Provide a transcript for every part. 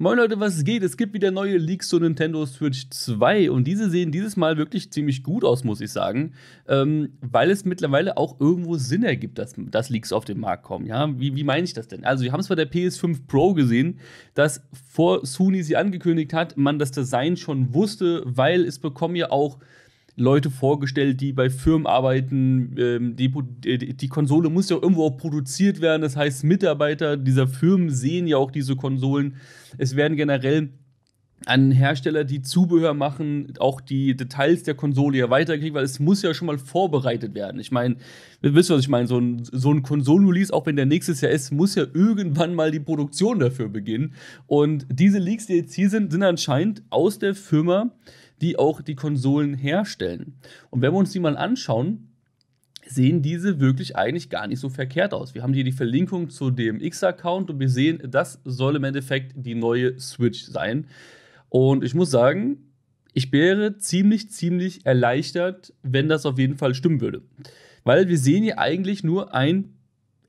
Moin Leute, was geht? Es gibt wieder neue Leaks zu Nintendo Switch 2 und diese sehen dieses Mal wirklich ziemlich gut aus, muss ich sagen, ähm, weil es mittlerweile auch irgendwo Sinn ergibt, dass, dass Leaks auf den Markt kommen. Ja, wie, wie meine ich das denn? Also, wir haben es bei der PS5 Pro gesehen, dass vor Sony sie angekündigt hat, man das Design schon wusste, weil es bekommen ja auch Leute vorgestellt, die bei Firmen arbeiten. Ähm, die, äh, die Konsole muss ja irgendwo auch produziert werden. Das heißt, Mitarbeiter dieser Firmen sehen ja auch diese Konsolen. Es werden generell an Hersteller, die Zubehör machen, auch die Details der Konsole ja weiterkriegen, weil es muss ja schon mal vorbereitet werden. Ich meine, wisst ihr, was ich meine? So ein, so ein Konsolen-Release, auch wenn der nächstes Jahr ist, muss ja irgendwann mal die Produktion dafür beginnen. Und diese Leaks, die jetzt hier sind, sind anscheinend aus der Firma, die auch die Konsolen herstellen. Und wenn wir uns die mal anschauen, sehen diese wirklich eigentlich gar nicht so verkehrt aus. Wir haben hier die Verlinkung zu dem X-Account und wir sehen, das soll im Endeffekt die neue Switch sein. Und ich muss sagen, ich wäre ziemlich, ziemlich erleichtert, wenn das auf jeden Fall stimmen würde. Weil wir sehen hier eigentlich nur ein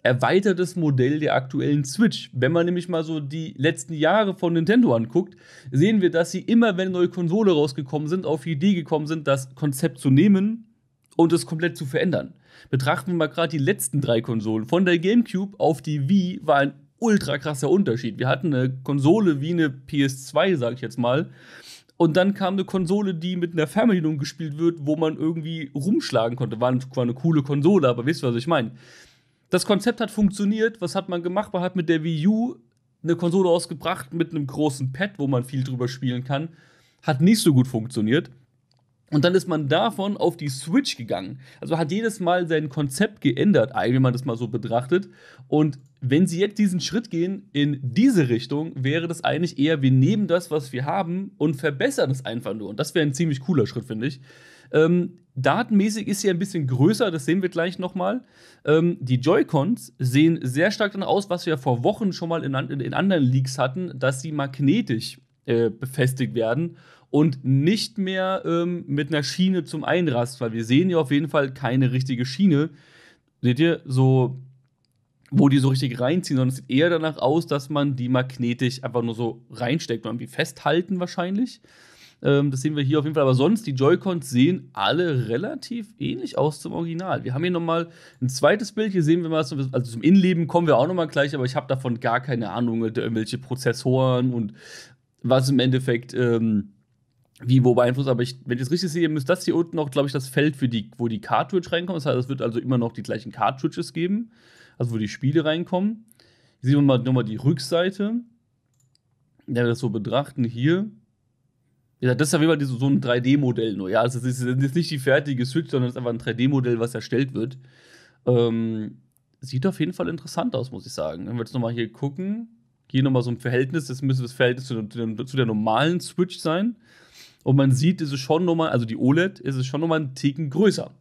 erweitertes Modell der aktuellen Switch. Wenn man nämlich mal so die letzten Jahre von Nintendo anguckt, sehen wir, dass sie immer, wenn neue Konsole rausgekommen sind, auf die Idee gekommen sind, das Konzept zu nehmen und es komplett zu verändern. Betrachten wir mal gerade die letzten drei Konsolen. Von der GameCube auf die Wii war ein ultra krasser Unterschied. Wir hatten eine Konsole wie eine PS2, sag ich jetzt mal. Und dann kam eine Konsole, die mit einer Fernbedienung gespielt wird, wo man irgendwie rumschlagen konnte. War, eine, coole Konsole, aber wisst ihr, was ich meine? das Konzept hat funktioniert. Was hat man gemacht? Man hat mit der Wii U eine Konsole ausgebracht mit einem großen Pad, wo man viel drüber spielen kann. Hat nicht so gut funktioniert. Und dann ist man davon auf die Switch gegangen. Also hat jedes Mal sein Konzept geändert, wenn man das mal so betrachtet. Und wenn sie jetzt diesen Schritt gehen in diese Richtung, wäre das eigentlich eher, wir nehmen das, was wir haben und verbessern es einfach nur. Und das wäre ein ziemlich cooler Schritt, finde ich. Ähm, datenmäßig ist sie ein bisschen größer, das sehen wir gleich nochmal. Ähm, die Joy-Cons sehen sehr stark danach aus, was wir vor Wochen schon mal in, in anderen Leaks hatten, dass sie magnetisch äh, befestigt werden und nicht mehr ähm, mit einer Schiene zum Einrast, weil wir sehen ja auf jeden Fall keine richtige Schiene. Seht ihr, so wo die so richtig reinziehen, sondern es sieht eher danach aus, dass man die magnetisch einfach nur so reinsteckt und irgendwie festhalten wahrscheinlich. Ähm, das sehen wir hier auf jeden Fall. Aber sonst, die Joy-Cons sehen alle relativ ähnlich aus zum Original. Wir haben hier nochmal ein zweites Bild. Hier sehen wir mal, also zum Innenleben kommen wir auch nochmal gleich, aber ich habe davon gar keine Ahnung, welche Prozessoren und was im Endeffekt. Ähm, wie wo beeinflusst, aber ich, wenn ich es richtig sehe, müsste das hier unten noch, glaube ich, das Feld, für die, wo die Cartridge reinkommt. Das heißt, es wird also immer noch die gleichen Cartridges geben, also wo die Spiele reinkommen. Hier sehen wir mal nochmal die Rückseite. Wenn wir das so betrachten, hier ja, das ist ja wie bei so ein 3D-Modell nur. Ja, also es ist jetzt nicht die fertige Switch, sondern es ist einfach ein 3D-Modell, was erstellt wird. Ähm, sieht auf jeden Fall interessant aus, muss ich sagen. Wenn wir jetzt nochmal hier gucken, hier nochmal so ein Verhältnis, das müsste das Verhältnis zu, zu, zu, der normalen Switch sein. Und man sieht, ist es schon nochmal, also die OLED ist es schon nochmal einen Ticken größer.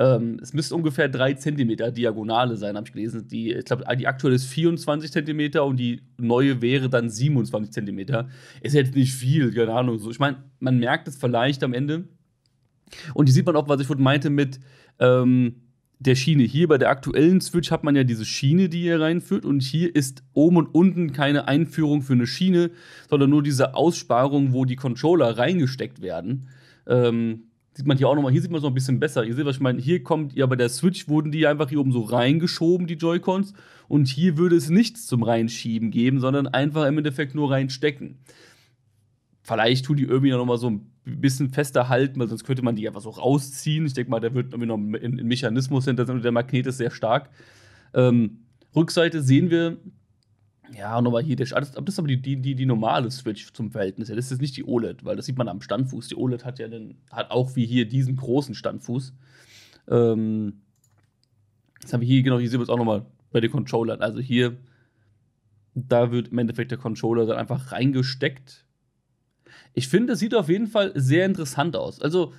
Ähm, es müsste ungefähr 3 cm Diagonale sein, habe ich gelesen. Die, ich glaube, die aktuelle ist 24 cm und die neue wäre dann 27 cm. Ist jetzt nicht viel, keine Ahnung. So. Ich meine, man merkt es vielleicht am Ende. Und hier sieht man auch, was ich vorhin meinte mit ähm, der Schiene. Hier bei der aktuellen Switch hat man ja diese Schiene, die hier reinführt. Und hier ist oben und unten keine Einführung für eine Schiene, sondern nur diese Aussparung, wo die Controller reingesteckt werden. Ähm, Sieht man hier auch nochmal, hier sieht man es noch ein bisschen besser. Ihr seht, was ich meine, hier kommt, ja, bei der Switch wurden die einfach hier oben so reingeschoben, die Joy-Cons. Und hier würde es nichts zum Reinschieben geben, sondern einfach im Endeffekt nur reinstecken. Vielleicht tun die irgendwie nochmal so ein bisschen fester halten, weil sonst könnte man die einfach so rausziehen. Ich denke mal, da wird irgendwie noch ein Mechanismus hinter sein und der Magnet ist sehr stark. Ähm, Rückseite sehen wir ja, und nochmal hier, der, ah, das, das ist aber die, die, die, normale Switch zum Verhältnis. das ist jetzt nicht die OLED, weil das sieht man am Standfuß. Die OLED hat ja den, hat auch wie hier diesen großen Standfuß. Ähm, das haben wir hier, genau, hier sehen wir es auch nochmal bei den Controllern. Also hier, da wird im Endeffekt der Controller dann einfach reingesteckt. Ich finde, das sieht auf jeden Fall sehr interessant aus. Also,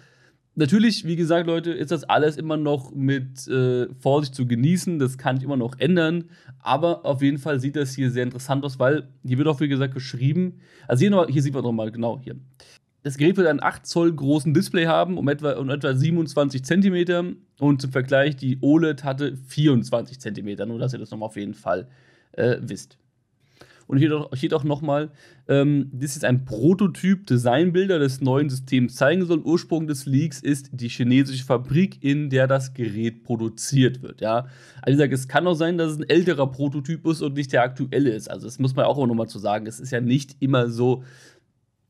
Natürlich, wie gesagt, Leute, ist das alles immer noch mit äh, Vorsicht zu genießen. Das kann ich immer noch ändern. Aber auf jeden Fall sieht das hier sehr interessant aus, weil hier wird auch, wie gesagt, geschrieben. Also hier, noch, hier sieht man nochmal genau hier. Das Gerät wird einen 8 Zoll großen Display haben um etwa, um etwa 27 Zentimeter. Und zum Vergleich, die OLED hatte 24 Zentimeter. Nur, dass ihr das nochmal auf jeden Fall äh, wisst. Und hier doch, hier nochmal, ähm, das ist ein Prototyp Designbilder des neuen Systems zeigen soll. Ursprung des Leaks ist die chinesische Fabrik, in der das Gerät produziert wird. Ja? Also ich sage, es kann auch sein, dass es ein älterer Prototyp ist und nicht der aktuelle ist. Also das muss man auch nochmal zu sagen. Es ist ja nicht immer so,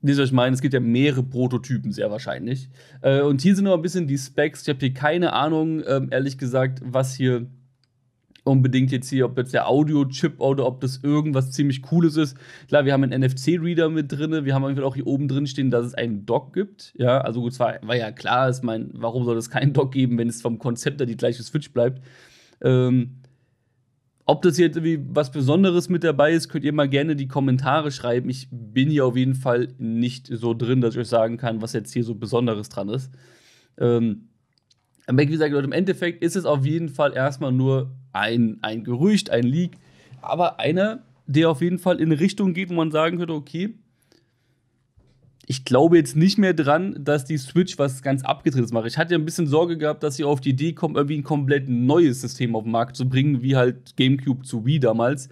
Wie ihr, ich meine? Es gibt ja mehrere Prototypen, sehr wahrscheinlich. Äh, und hier sind noch ein bisschen die Specs. Ich habe hier keine Ahnung, ähm, ehrlich gesagt, was hier unbedingt jetzt hier, ob jetzt der Audio-Chip oder ob das irgendwas ziemlich Cooles ist. Klar, wir haben einen NFC-Reader mit drin, wir haben auch hier oben drin stehen, dass es einen Dock gibt. Ja, also gut, zwar war ja klar, ist mein, warum soll es keinen Dock geben, wenn es vom Konzept her die gleiche Switch bleibt. Ähm, ob das jetzt irgendwie was Besonderes mit dabei ist, könnt ihr mal gerne die Kommentare schreiben. Ich bin hier auf jeden Fall nicht so drin, dass ich euch sagen kann, was jetzt hier so Besonderes dran ist. Ähm, aber wie gesagt, Leute, im Endeffekt ist es auf jeden Fall erstmal nur ein, ein Gerücht, ein Leak, aber einer, der auf jeden Fall in eine Richtung geht, wo man sagen könnte, okay, ich glaube jetzt nicht mehr dran, dass die Switch was ganz abgetrenntes macht. Ich hatte ja ein bisschen Sorge gehabt, dass sie auf die Idee kommen, irgendwie ein komplett neues System auf den Markt zu bringen, wie halt GameCube zu Wii damals.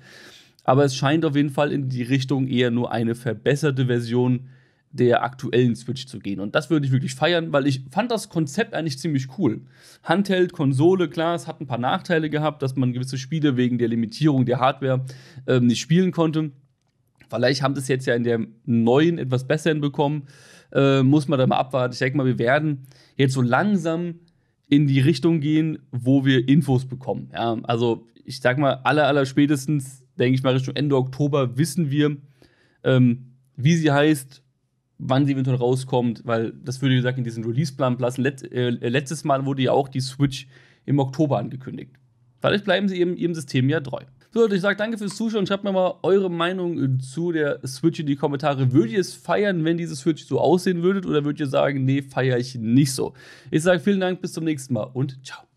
Aber es scheint auf jeden Fall in die Richtung eher nur eine verbesserte Version zu der aktuellen Switch zu gehen. Und das würde ich wirklich feiern, weil ich fand das Konzept eigentlich ziemlich cool. Handheld, Konsole, klar, es hat ein paar Nachteile gehabt, dass man gewisse Spiele wegen der Limitierung der Hardware ähm, nicht spielen konnte. Vielleicht haben das jetzt ja in der neuen etwas besser hinbekommen. Äh, muss man da mal abwarten. Ich denke mal, wir werden jetzt so langsam in die Richtung gehen, wo wir Infos bekommen. Ja, also ich sag mal, aller, aller spätestens, denke ich mal, Richtung Ende Oktober wissen wir, ähm, wie sie heißt, wann sie eventuell rauskommt, weil das würde, wie gesagt, in diesen Release-Plan lassen. Let äh, letztes Mal wurde ja auch die Switch im Oktober angekündigt. Vielleicht bleiben sie eben ihrem System ja treu. So Leute, ich sage danke fürs Zuschauen. Schreibt mir mal eure Meinung äh, zu der Switch in die Kommentare. Würdet ihr es feiern, wenn diese Switch so aussehen würde? Oder würdet ihr sagen, nee, feiere ich nicht so? Ich sage vielen Dank, bis zum nächsten Mal und ciao.